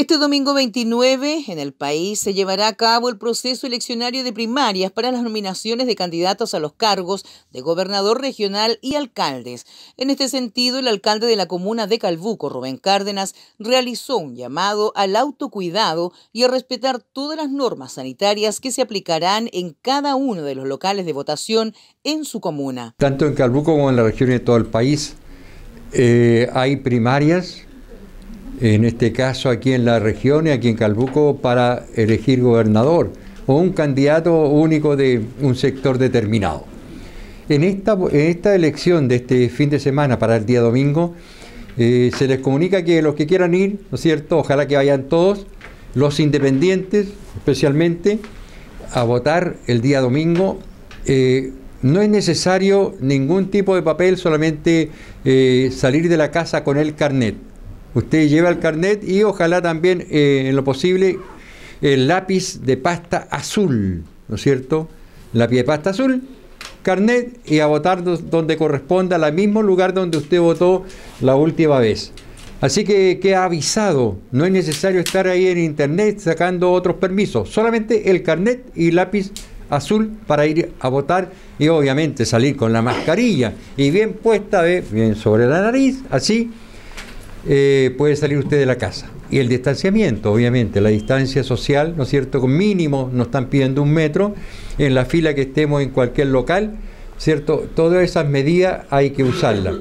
Este domingo 29 en el país se llevará a cabo el proceso eleccionario de primarias para las nominaciones de candidatos a los cargos de gobernador regional y alcaldes. En este sentido, el alcalde de la comuna de Calbuco, Rubén Cárdenas, realizó un llamado al autocuidado y a respetar todas las normas sanitarias que se aplicarán en cada uno de los locales de votación en su comuna. Tanto en Calbuco como en la región y en todo el país eh, hay primarias en este caso aquí en la región y aquí en Calbuco, para elegir gobernador o un candidato único de un sector determinado. En esta, elección de este fin de semana para el día domingo, eh, se les comunica que los que quieran ir, ¿no es cierto? Ojalá que vayan todos, los independientes especialmente, a votar el día domingo. Eh, no es necesario ningún tipo de papel, solamente eh, salir de la casa con el carnet. Usted lleva el carnet y ojalá también, eh, en lo posible, el lápiz de pasta azul, ¿no es cierto? Lápiz de pasta azul, carnet y a votar donde corresponda, al mismo lugar donde usted votó la última vez. Así que queda avisado, no es necesario estar ahí en internet sacando otros permisos, solamente el carnet y lápiz azul para ir a votar y obviamente salir con la mascarilla y bien puesta, bien sobre la nariz, así eh, puede salir usted de la casa. Y el distanciamiento, obviamente, la distancia social, ¿no es cierto? mínimo nos están pidiendo un metro, en la fila que estemos en cualquier local, ¿cierto? Todas esas medidas hay que usarlas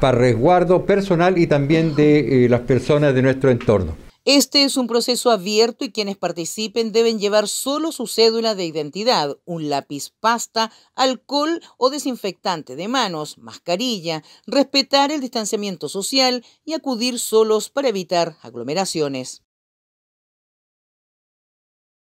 para resguardo personal y también de eh, las personas de nuestro entorno. Este es un proceso abierto y quienes participen deben llevar solo su cédula de identidad, un lápiz pasta, alcohol o desinfectante de manos, mascarilla, respetar el distanciamiento social y acudir solos para evitar aglomeraciones.